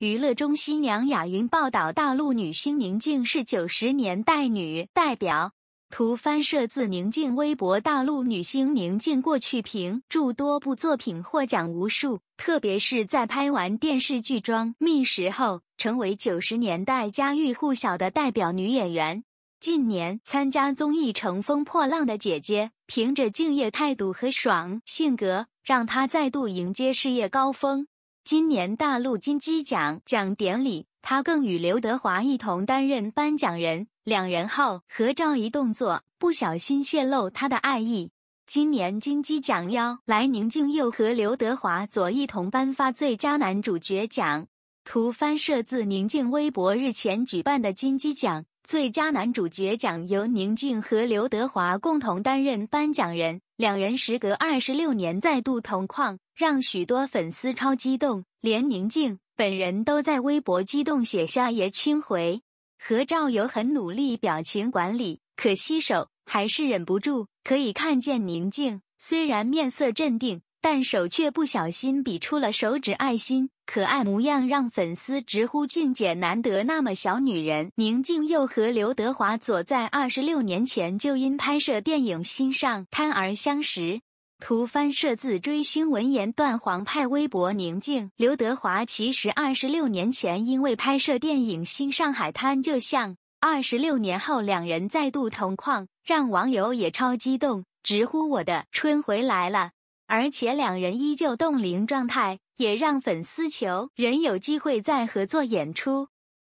娱乐中心娘雅云报道，大陆女星宁静是九十年代女代表。图翻摄自宁静微博。大陆女星宁静过去凭诸多部作品获奖无数，特别是在拍完电视剧《装蜜》时后，成为九十年代家喻户晓的代表女演员。近年参加综艺《乘风破浪的姐姐》，凭着敬业态度和爽性格，让她再度迎接事业高峰。今年大陆金鸡奖奖典礼，他更与刘德华一同担任颁奖人，两人后合照一动作，不小心泄露他的爱意。今年金鸡奖邀来宁静，又和刘德华左一同颁发最佳男主角奖。图翻摄自宁静微博日前举办的金鸡奖。最佳男主角奖由宁静和刘德华共同担任颁奖人，两人时隔二十六年再度同框，让许多粉丝超激动，连宁静本人都在微博激动写下“也亲回”。合照有很努力表情管理，可惜手还是忍不住，可以看见宁静虽然面色镇定。但手却不小心比出了手指爱心，可爱模样让粉丝直呼静姐难得那么小女人。宁静又和刘德华早在二十六年前就因拍摄电影《新上滩》而相识。图翻摄自追星文言段黄派微博。宁静、刘德华其实二十六年前因为拍摄电影《新上海滩》就像二十六年后两人再度同框，让网友也超激动，直呼我的春回来了。而且两人依旧冻龄状态，也让粉丝求人有机会再合作演出。